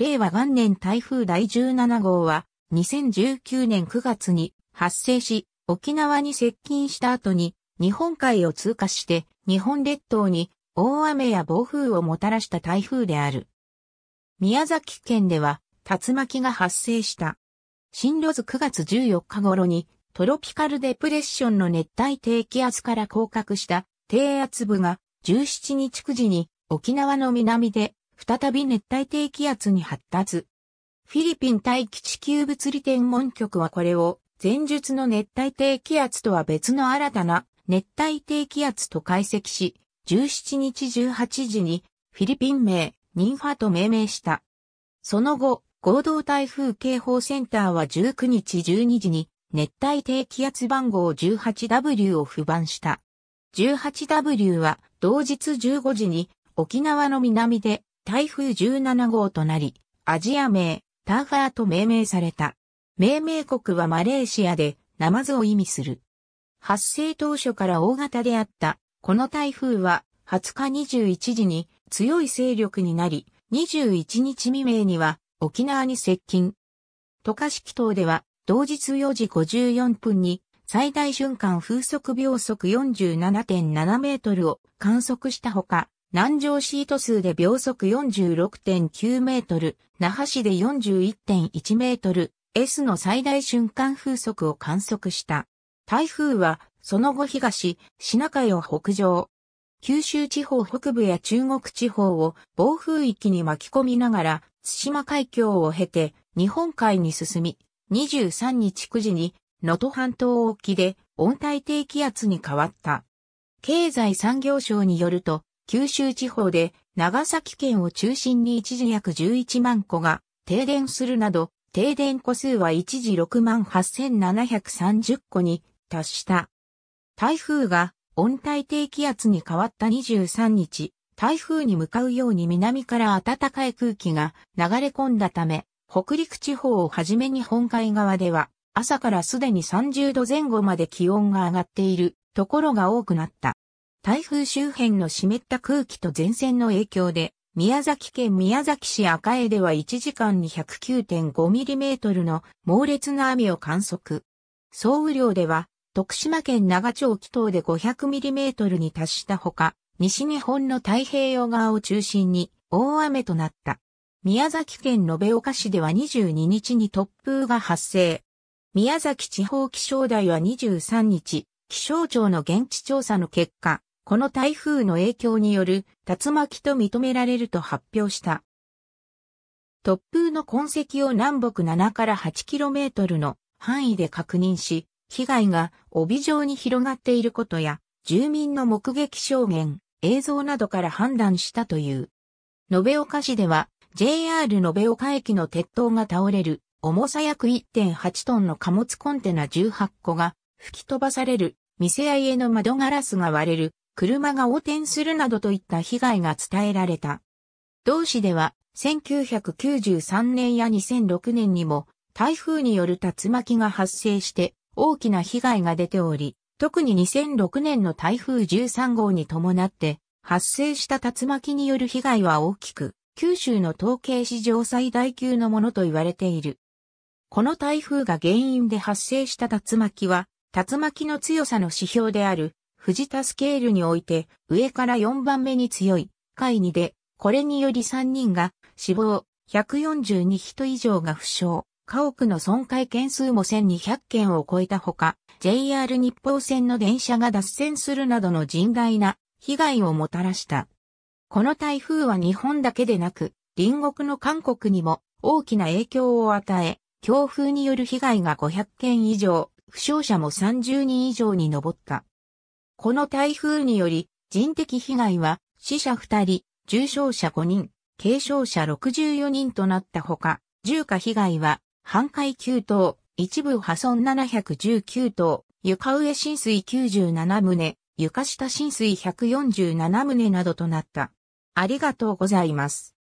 令和元年台風第17号は、2019年9月に発生し、沖縄に接近した後に、日本海を通過して、日本列島に大雨や暴風をもたらした台風である。宮崎県では、竜巻が発生した。進路図9月14日頃に、トロピカルデプレッションの熱帯低気圧から降格した低圧部が17日9時に沖縄の南で再び熱帯低気圧に発達。フィリピン大気地球物理天文局はこれを前述の熱帯低気圧とは別の新たな熱帯低気圧と解析し、17日18時にフィリピン名ニンファと命名した。その後、合同台風警報センターは19日12時に熱帯低気圧番号 18W を不番した。18W は同日15時に沖縄の南で台風17号となり、アジア名、ターファーと命名された。命名国はマレーシアで、ナマズを意味する。発生当初から大型であった、この台風は、20日21時に強い勢力になり、21日未明には沖縄に接近。渡嘉敷島では同日4時54分に最大瞬間風速秒速47.7メートルを観測したほか、南城シート数で秒速46.9メートル、那覇市で41.1メートル、S の最大瞬間風速を観測した。台風は、その後東、シナ海を北上。九州地方北部や中国地方を暴風域に巻き込みながら、津島海峡を経て、日本海に進み、23日9時に、能登半島沖で温帯低気圧に変わった。経済産業省によると、九州地方で長崎県を中心に一時約11万戸が停電するなど、停電戸数は一時6万8730戸に達した。台風が温帯低気圧に変わった23日、台風に向かうように南から暖かい空気が流れ込んだため、北陸地方をはじめ日本海側では、朝からすでに30度前後まで気温が上がっているところが多くなった。台風周辺の湿った空気と前線の影響で、宮崎県宮崎市赤江では1時間に1 0 9 5トルの猛烈な雨を観測。総雨量では、徳島県長町紀東で5 0 0トルに達したほか、西日本の太平洋側を中心に大雨となった。宮崎県延岡市では22日に突風が発生。宮崎地方気象台は23日、気象庁の現地調査の結果、この台風の影響による竜巻と認められると発表した。突風の痕跡を南北7から 8km の範囲で確認し、被害が帯状に広がっていることや、住民の目撃証言、映像などから判断したという。延岡市では JR 延岡駅の鉄塔が倒れる重さ約1.8トンの貨物コンテナ18個が吹き飛ばされる店屋への窓ガラスが割れる車が横転するなどといった被害が伝えられた。同市では、1993年や2006年にも、台風による竜巻が発生して大きな被害が出ており、特に2006年の台風13号に伴って発生した竜巻による被害は大きく、九州の統計史上最大級のものと言われている。この台風が原因で発生した竜巻は、竜巻の強さの指標である藤田スケールにおいて、上から4番目に強い、下位2で、これにより3人が死亡、142人以上が負傷、家屋の損壊件数も1200件を超えたほか、JR 日報線の電車が脱線するなどの甚大な被害をもたらした。この台風は日本だけでなく、隣国の韓国にも大きな影響を与え、強風による被害が500件以上、負傷者も30人以上に上った。この台風により人的被害は死者2人、重傷者5人、軽傷者64人となったほか、重火被害は半壊9棟、一部破損719棟、床上浸水97棟、床下浸水147棟などとなった。ありがとうございます。